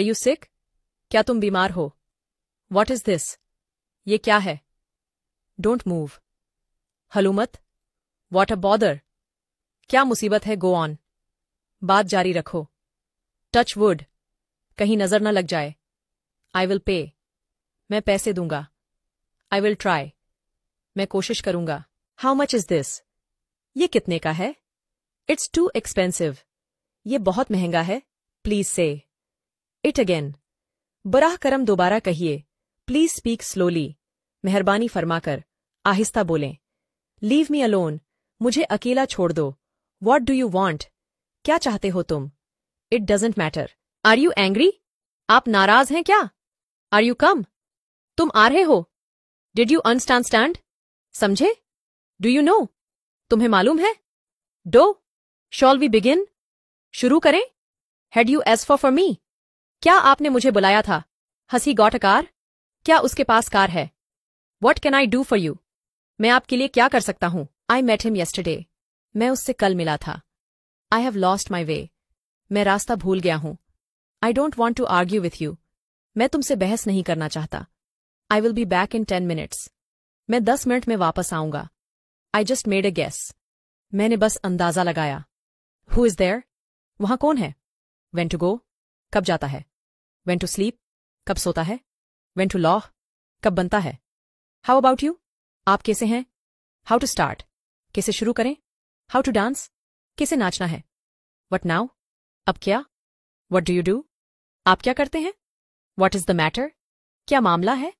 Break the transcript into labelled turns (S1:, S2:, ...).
S1: are you sick क्या तुम बीमार हो वॉट इज दिस ये क्या है डोंट मूव हलूमत वॉट अ बॉदर क्या मुसीबत है गो ऑन बात जारी रखो टच वुड कहीं नजर न लग जाए आई विल पे मैं पैसे दूंगा आई विल ट्राई मैं कोशिश करूंगा हाउ मच इज दिस ये कितने का है इट्स टू एक्सपेंसिव ये बहुत महंगा है प्लीज से इट अगेन बराह करम दोबारा कहिए प्लीज स्पीक स्लोली मेहरबानी फरमाकर आहिस्ता बोलें लीव मी अलोन मुझे अकेला छोड़ दो वॉट डू यू वॉन्ट क्या चाहते हो तुम it doesn't matter are you angry आप नाराज हैं क्या आर यू कम तुम आ रहे हो डिड यू अनस्टैंड स्टैंड समझे डू यू नो तुम्हें मालूम है डो शॉल वी बिगिन शुरू करें had you as for for me क्या आपने मुझे बुलाया था हसी गॉट अ कार क्या उसके पास कार है what can I do for you मैं आपके लिए क्या कर सकता हूं आई मेट हिम येस्टरडे मैं उससे कल मिला था आई हैव लॉस्ट माई वे मैं रास्ता भूल गया हूं I don't want to argue with you मैं तुमसे बहस नहीं करना चाहता I will be back in ten minutes मैं दस मिनट में वापस आऊंगा I just made a guess मैंने बस अंदाजा लगाया हु इज देयर वहां कौन है वेन टू गो कब जाता है वेन टू स्लीप कब सोता है वेन टू लॉह कब बनता है हाउ अबाउट यू आप कैसे हैं हाउ टू स्टार्ट कैसे शुरू करें हाउ टू डांस कैसे नाचना है वट नाउ अब क्या वट डू यू डू
S2: आप क्या करते हैं वट इज द मैटर क्या मामला है